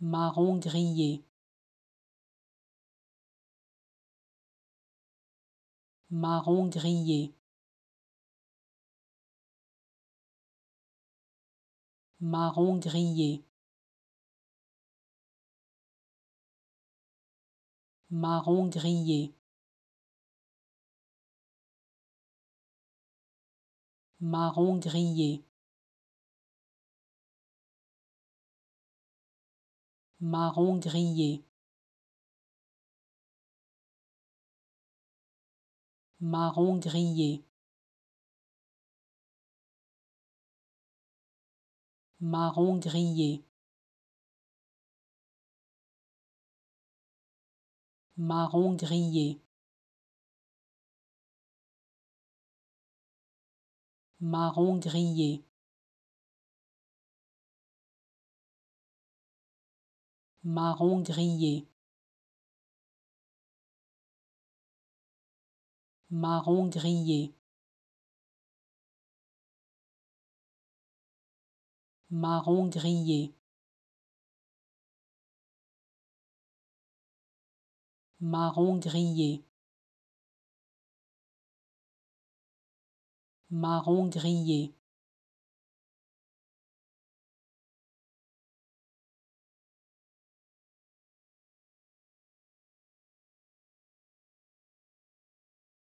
marron grillé marron grillé marron grillé marron grillé marron grillé marron grillé marron grillé marron grillé marron grillé marron grillé marron grillé marron grillé marron grillé marron grillé marron grillé